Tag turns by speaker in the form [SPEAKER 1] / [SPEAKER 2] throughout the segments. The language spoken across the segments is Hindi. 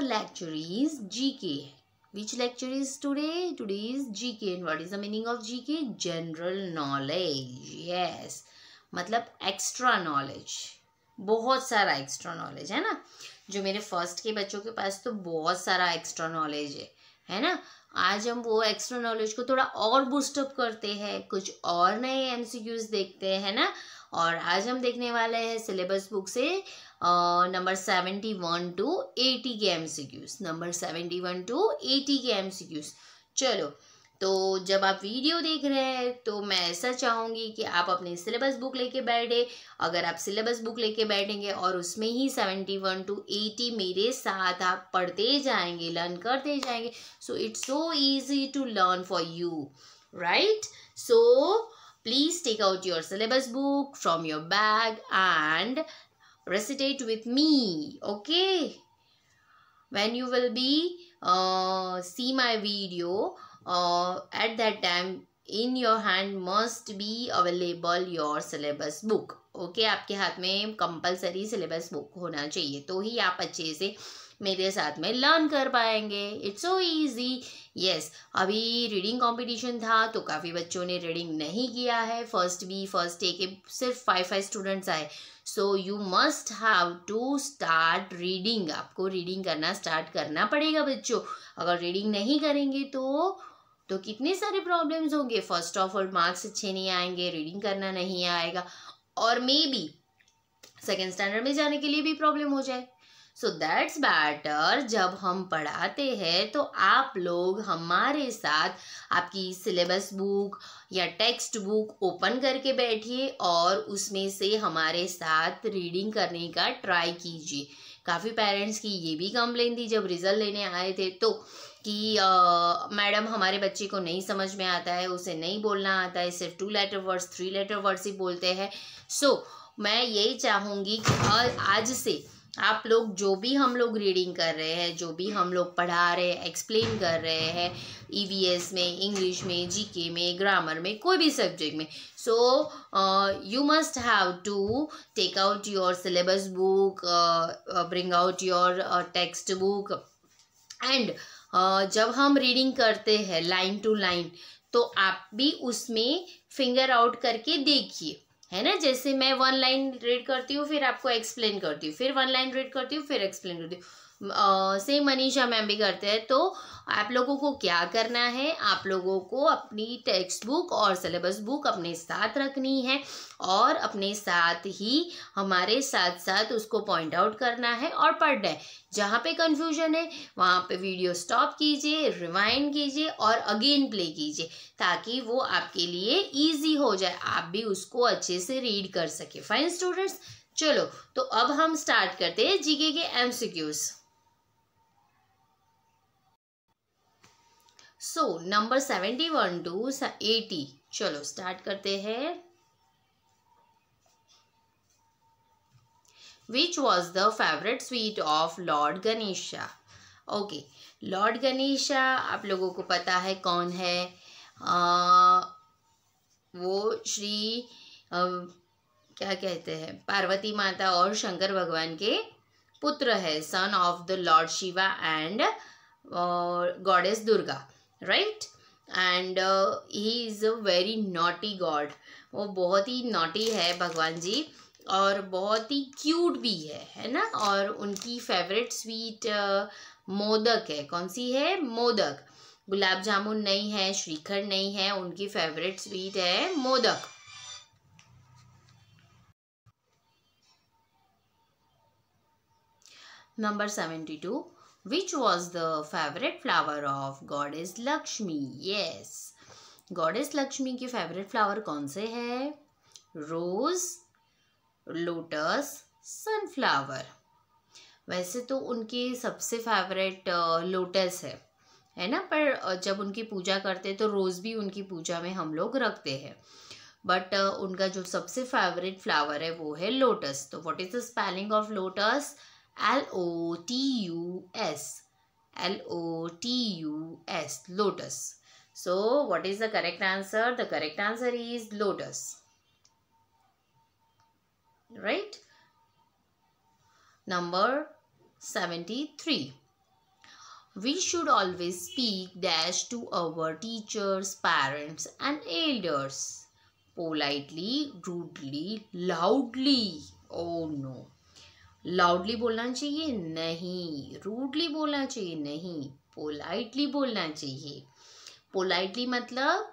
[SPEAKER 1] our lecture is GK. Which lecture is today? Today is GK. And what is the meaning of GK? General knowledge. Yes. मतलब एक्स्ट्रा नॉलेज बहुत सारा एक्स्ट्रा नॉलेज है ना जो मेरे फर्स्ट के बच्चों के पास तो बहुत सारा एक्स्ट्रा नॉलेज है है ना आज हम वो एक्स्ट्रा नॉलेज को थोड़ा और बूस्टअप करते हैं कुछ और नए एम देखते हैं ना और आज हम देखने वाले हैं सिलेबस बुक से number seventy one to eighty के एम number seventy one to eighty के एम चलो तो जब आप वीडियो देख रहे हैं तो मैं ऐसा चाहूँगी कि आप अपनी सिलेबस बुक लेके बैठे अगर आप सिलेबस बुक लेके बैठेंगे और उसमें ही सेवेंटी वन टू एटी मेरे साथ आप पढ़ते जाएंगे लर्न करते जाएंगे so it's so easy to learn for you right so please take out your syllabus book from your bag and recite with me okay when you will be see my video uh, at that time in your hand must be available your syllabus book okay okay, आपके हाथ में कंपलसरी सिलेबस बुक होना चाहिए तो ही आप अच्छे से मेरे साथ में लर्न कर पाएंगे इट्स सो ईजी यस अभी रीडिंग कंपटीशन था तो काफ़ी बच्चों ने रीडिंग नहीं किया है फर्स्ट बी फर्स्ट ए के सिर्फ फाइव फाइव स्टूडेंट्स आए so you must have to start reading आपको रीडिंग करना स्टार्ट करना पड़ेगा बच्चों अगर रीडिंग नहीं करेंगे तो तो कितने सारे प्रॉब्लम्स होंगे फर्स्ट ऑफ ऑल मार्क्स अच्छे नहीं आएंगे रीडिंग करना नहीं आएगा और मे बी सेकेंड स्टैंडर्ड में जाने के लिए भी प्रॉब्लम हो जाए सो दैट्स बैटर जब हम पढ़ाते हैं तो आप लोग हमारे साथ आपकी सिलेबस बुक या टेक्स्ट बुक ओपन करके बैठिए और उसमें से हमारे साथ रीडिंग करने का ट्राई कीजिए काफ़ी पेरेंट्स की ये भी कंप्लेन थी जब रिजल्ट लेने आए थे तो कि मैडम हमारे बच्चे को नहीं समझ में आता है उसे नहीं बोलना आता है सिर्फ two letter words three letter words ही बोलते हैं सो so, मैं यही चाहूँगी कि आज से आप लोग जो भी हम लोग रीडिंग कर रहे हैं जो भी हम लोग पढ़ा रहे हैं एक्सप्लेन कर रहे हैं ई e में इंग्लिश में जीके में ग्रामर में कोई भी सब्जेक्ट में so you must have to take out your syllabus book bring out your text book and जब हम रीडिंग करते हैं लाइन टू लाइन तो आप भी उसमें फिंगर आउट करके देखिए है ना जैसे मैं वन लाइन रीड करती हूँ फिर आपको एक्सप्लेन करती हूँ फिर वन लाइन रीड करती हूँ फिर एक्सप्लेन करती हूँ सेम मनीषा मैम भी करते हैं तो आप लोगों को क्या करना है आप लोगों को अपनी टेक्स्ट बुक और सिलेबस बुक अपने साथ रखनी है और अपने साथ ही हमारे साथ साथ उसको पॉइंट आउट करना है और पढ़ना है जहाँ पे कन्फ्यूजन है वहाँ पे वीडियो स्टॉप कीजिए रिवाइंड कीजिए और अगेन प्ले कीजिए ताकि वो आपके लिए ईजी हो जाए आप भी उसको अच्छे से रीड कर सके फाइन स्टूडेंट्स चलो तो अब हम स्टार्ट करते हैं जीके के MCQs so number seventy one to eighty चलो स्टार्ट करते हैं which was the favourite sweet of lord Ganesha okay lord Ganesha आप लोगों को पता है कौन है आ, वो श्री आ, क्या कहते हैं पार्वती माता और शंकर भगवान के पुत्र है son of the lord Shiva and goddess Durga right and uh, he is a very naughty god वो बहुत ही naughty है भगवान जी और बहुत ही क्यूट भी है है ना और उनकी फेवरेट स्वीट uh, मोदक है कौन सी है मोदक गुलाब जामुन नहीं है श्रीखंड नहीं है उनकी फेवरेट स्वीट है modak number seventy two which was the favorite flower of goddess Lakshmi. Yes, goddess Lakshmi के favorite flower कौन से है Rose, lotus, sunflower. वैसे तो उनके सबसे फेवरेट लोटस uh, है है ना पर uh, जब उनकी पूजा करते हैं तो रोज़ भी उनकी पूजा में हम लोग रखते हैं बट uh, उनका जो सबसे फेवरेट फ्लावर है वो है लोटस तो what is the spelling of lotus L-O-T-U-S. L-O-T-U-S. Lotus. So, what is the correct answer? The correct answer is lotus. Right? Number 73. We should always speak dash to our teachers, parents and elders. Politely, rudely, loudly. Oh no. Loudly बोलना चाहिए नहीं रूडली बोलना चाहिए नहीं पोलाइटली बोलना चाहिए पोलाइटली मतलब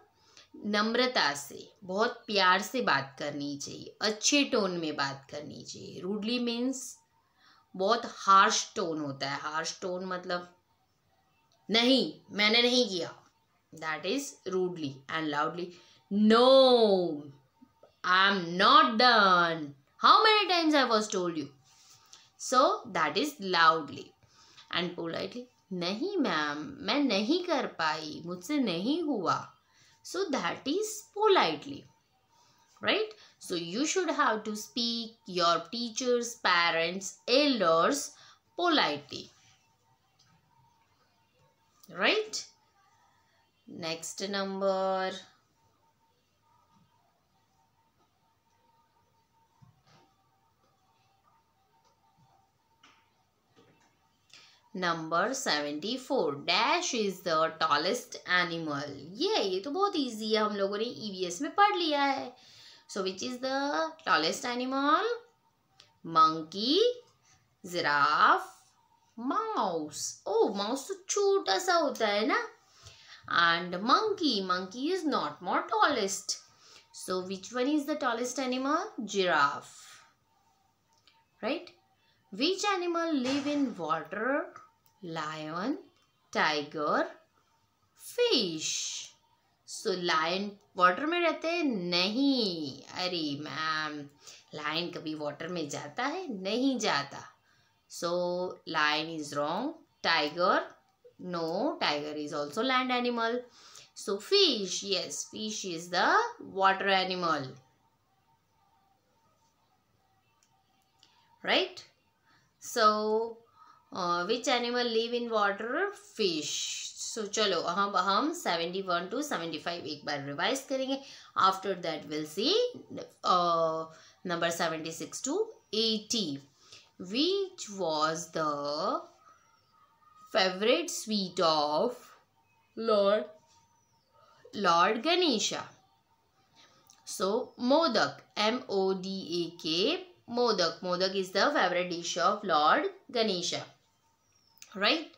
[SPEAKER 1] नम्रता से बहुत प्यार से बात करनी चाहिए अच्छे टोन में बात करनी चाहिए रूडली मीन्स बहुत हार्श टोन होता है हार्श टोन मतलब नहीं मैंने नहीं किया that is rudely and loudly no I am not done how many times I was told you so that is loudly and politely नहीं मैम मैं नहीं कर पाई मुझसे नहीं हुआ so that is politely right so you should have to speak your teachers parents elders politely right next number number seventy four dash is the tallest animal ये ये तो बहुत ईजी है हम लोगों ने ईवीएस e में पढ़ लिया है so which is the tallest animal monkey giraffe mouse oh mouse तो छोटा सा होता है ना and monkey monkey is not more tallest so which one is the tallest animal giraffe right which animal live in water lion, tiger, fish. so lion water में रहते हैं नहीं अरे मैम लायन कभी वाटर में जाता है नहीं जाता so lion is wrong tiger no tiger is also land animal so fish yes fish is the water animal right so which animal live in water fish so चलो हम हम 71 टू 75 एक बार रिवाइज करेंगे after that will see number 76 to 80 which was the favorite sweet of Lord Lord Ganesha. So Modak M O D A K Modak Modak is the favorite dish of Lord Ganesha right?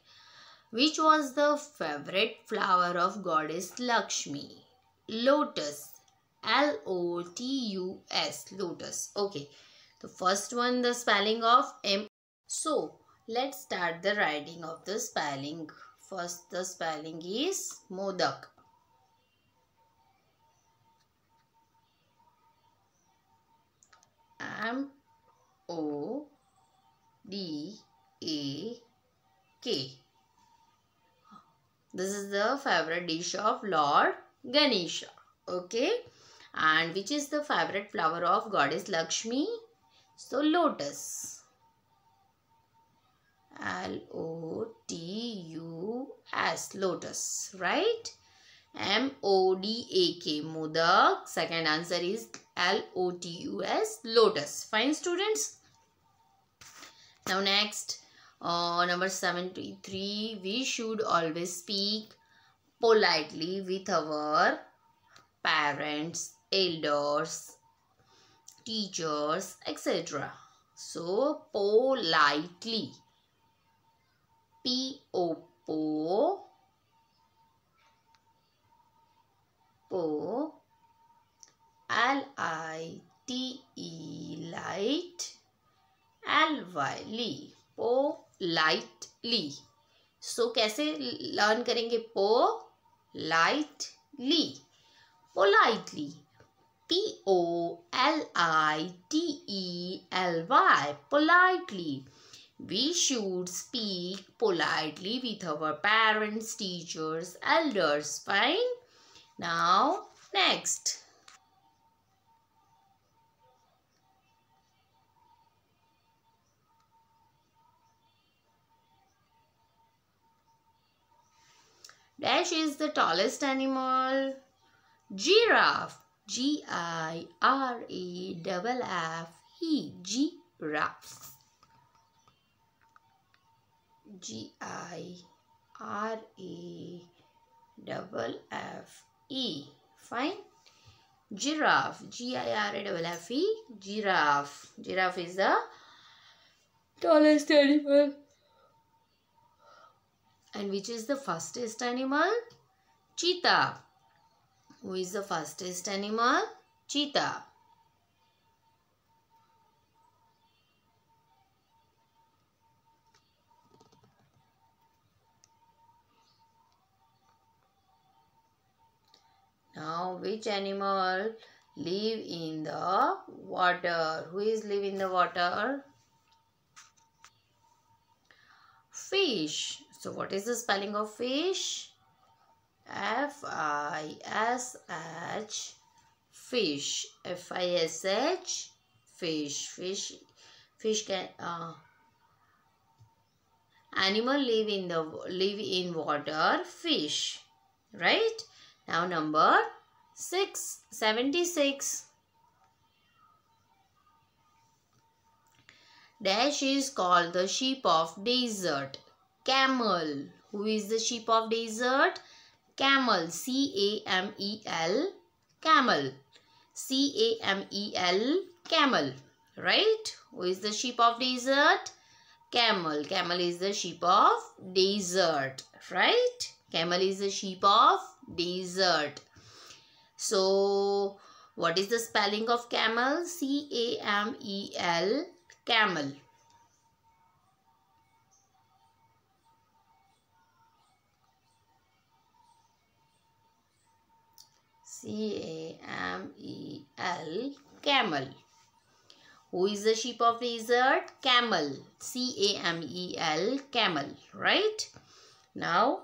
[SPEAKER 1] Which was the favorite flower of goddess Lakshmi? Lotus. L-O-T-U-S. Lotus. Okay. The first one, the spelling of M. So, let's start the writing of the spelling. First, the spelling is Modak. M O D A Okay, This is the favorite dish of Lord Ganesha. Okay. And which is the favorite flower of Goddess Lakshmi? So, lotus. L-O-T-U-S. Lotus. Right? M-O-D-A-K. mudak. Second answer is L-O-T-U-S. Lotus. Fine students. Now next. Uh, number 73 we should always speak politely with our parents elders teachers etc so politely p o po po t e light l y po lightly so so, कैसे लर्न करेंगे politely politely P O L I T E L Y politely we should speak politely with our parents teachers elders fine now next Dash is the tallest animal. Giraffe. G-I-R-A-F-F-E. Giraffe. G-I-R-A-F-F-E. Fine. Giraffe. G-I-R-A-F-F-E. Giraffe. Giraffe is the tallest animal. And which is the fastest animal? Cheetah. Who is the fastest animal? Cheetah. Now, which animal live in the water? Who is live in the water? Fish. So what is the spelling of fish? F-I-S-H fish. F-I-S-H fish. Fish fish can uh, animal live in the live in water fish right now number 6 76 dash is called the sheep of desert camel. Who is the sheep of desert? Camel. C-A-M-E-L. Camel. C-A-M-E-L. Camel. Right? Who is the sheep of desert? Camel. Camel is the sheep of desert. Right? Camel is the sheep of desert. So, what is the spelling of camel? C-A-M-E-L. Camel. C-A-M-E-L, camel. Who is the sheep of desert? Camel. C-A-M-E-L, camel, right? Now,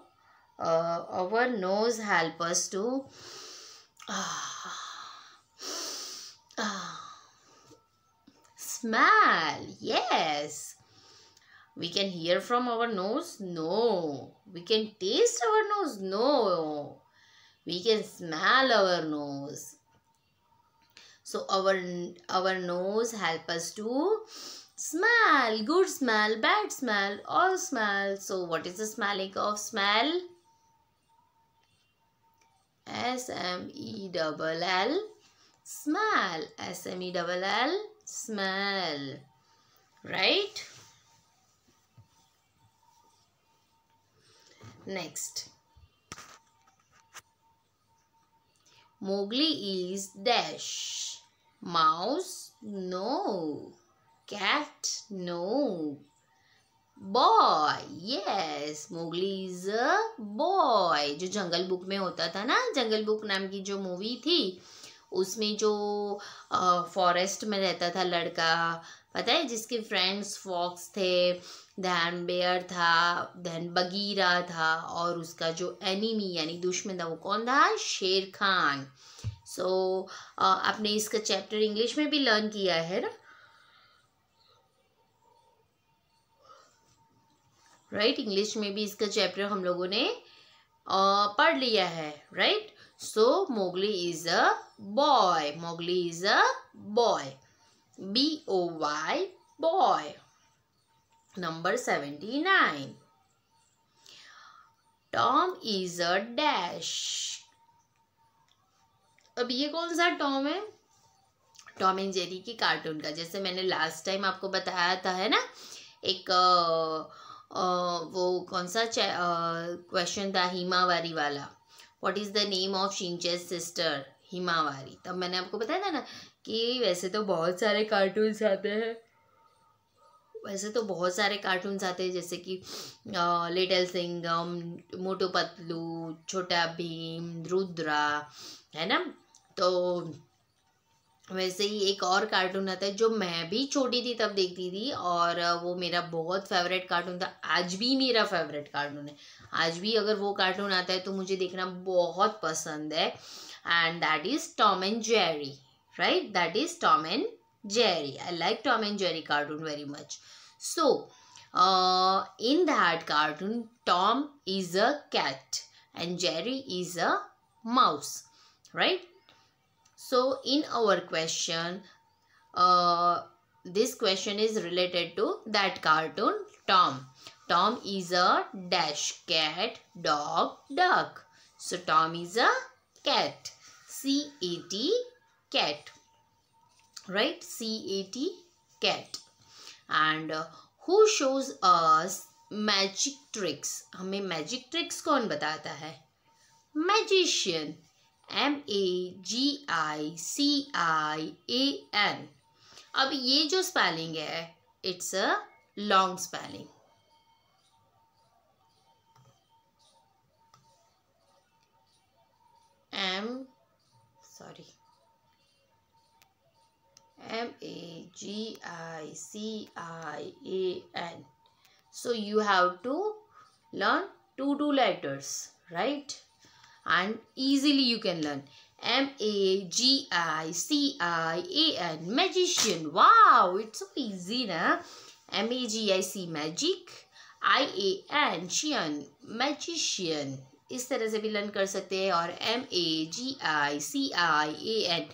[SPEAKER 1] uh, our nose help us to uh, uh, smell. Yes. We can hear from our nose? No. We can taste our nose? No we can smell our nose so our our nose help us to smell good smell bad smell all smell so what is the smelling of smell S M E double L smell S M E double L smell right next Mowgli is dash. Mouse, no. Cat, no. Boy yes. Mowgli is a boy जो जंगल बुक में होता था ना जंगल बुक नाम की जो मूवी थी उसमें जो फॉरेस्ट में रहता था लड़का पता है जिसके फ्रेंड्स फॉक्स थे धैन बेयर था धैन बगीरा था और उसका जो एनिमी यानी दुश्मन था वो कौन था शेर खान सो so, आपने इसका चैप्टर इंग्लिश में भी लर्न किया है ना राइट right? इंग्लिश में भी इसका चैप्टर हम लोगों ने पढ़ लिया है right right? So Mowgli is a boy. Mowgli is a boy. B O Y boy. Number 79. Tom is a dash अब ये कौन सा टॉम है टॉम एंड जेरी की कार्टून का जैसे मैंने लास्ट टाइम आपको बताया था है ना एक आ, आ, वो कौन सा क्वेश्चन था हिमावारी वाला what is the name of Shinchan's sister Himawari तब मैंने आपको बताया था ना कि वैसे तो बहुत सारे कार्टून्स आते हैं वैसे तो बहुत सारे कार्टून्स आते हैं जैसे कि लिटिल सिंगम मोटू पतलू छोटा भीम रुद्रा है ना तो वैसे ही एक और कार्टून आता है जो मैं भी छोटी थी तब देखती थी और वो मेरा बहुत फेवरेट कार्टून था आज भी मेरा फेवरेट कार्टून है आज भी अगर वो कार्टून आता है तो मुझे देखना बहुत पसंद है and that is Tom and Jerry right that is Tom and Jerry I like Tom and Jerry cartoon very much so in that cartoon Tom is a cat and Jerry is a mouse right So in our question, uh, this question is related to that cartoon Tom. Tom is a dash cat, dog, duck. So Tom is a cat. C-A-T cat. Right? C-A-T cat. And uh, who shows us magic tricks hame magic tricks kon batata hai magician M A G I C I A N अब ये जो स्पेलिंग है it's a long spelling M sorry M A G I C I A N so you have to learn two two letters right and easily you can learn. M-A-G-I-C-I-A-N, magician. Wow, it's so easy, na? M-A-G-I-C, magic. I-A-N, shian, magician. इस तरह से भी लर्न कर सकते हैं और M A G I C I A N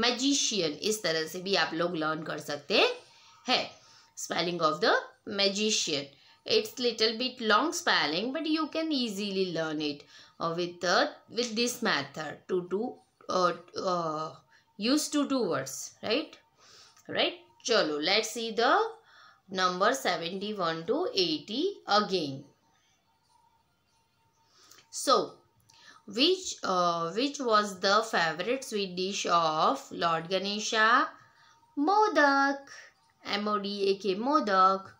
[SPEAKER 1] magician इस तरह से भी आप लोग लर्न कर सकते हैं spelling of the magician it's little bit long spelling but you can easily learn it uh, with the with this method to do uh, uh, use to do words right right chalo let's see the number 71 to 80 again so which uh, which was the favorite sweet dish of lord ganesha modak modak modak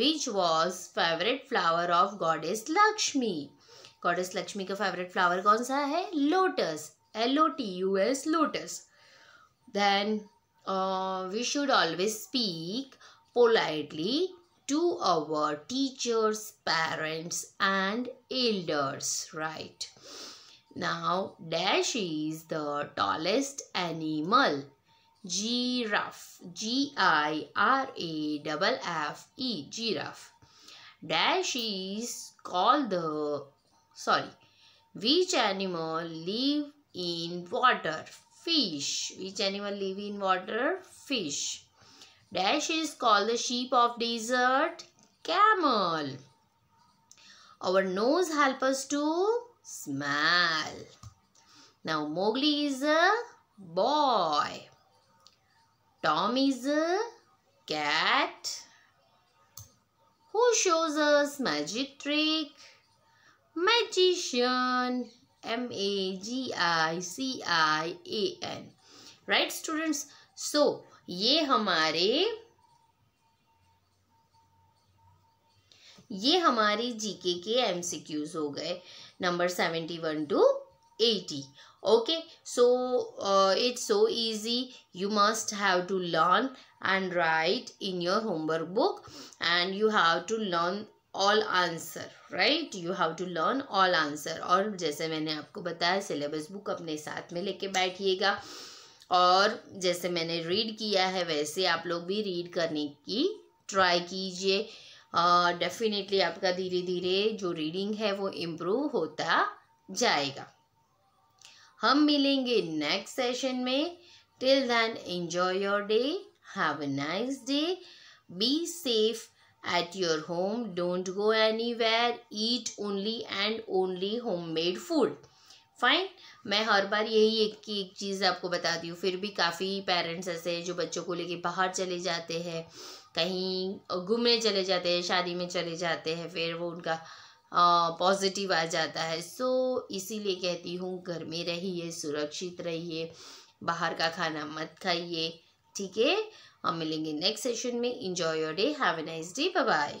[SPEAKER 1] which was favorite flower of goddess lakshmi Goddess Lakshmi का फेवरेट फ्लावर कौन सा है lotus L O T U S lotus then to our teachers parents and elders right now dash is the tallest animal giraffe g i r a double f e giraffe dash is called the sorry which animal live in water fish which animal live in water fish dash is called the sheep of desert camel our nose help us to smell now mowgli is a boy tom is a cat who shows us magic trick magician m a g i c i a n right students so ये हमारे ये हमारे जीके के एम सी क्यूज हो गए number seventy one to eighty okay so it's so easy you must have to learn and write in your homework book and you have to learn all answer right you have to learn all answer और जैसे मैंने आपको बताया सिलेबस बुक अपने साथ में लेके बैठिएगा और जैसे मैंने रीड किया है वैसे आप लोग भी रीड करने की ट्राई कीजिए डेफिनेटली uh, आपका धीरे धीरे जो रीडिंग है वो इम्प्रूव होता जाएगा हम मिलेंगे नेक्स्ट सेशन में till then enjoy your day have a nice day be safe at your home. Don't go anywhere. Eat only and only homemade food. Fine मैं हर बार यही एक की एक चीज़ आपको बताती हूँ फिर भी काफ़ी पेरेंट्स ऐसे हैं जो बच्चों को लेके बाहर चले जाते हैं कहीं घूमने चले जाते हैं शादी में चले जाते हैं फिर वो उनका पॉजिटिव आ जाता है सो इसीलिए कहती हूँ घर में रहिए सुरक्षित रहिए बाहर का खाना मत खाइए ठीक है हम मिलेंगे नेक्स्ट सेशन में enjoy your day have a nice day bye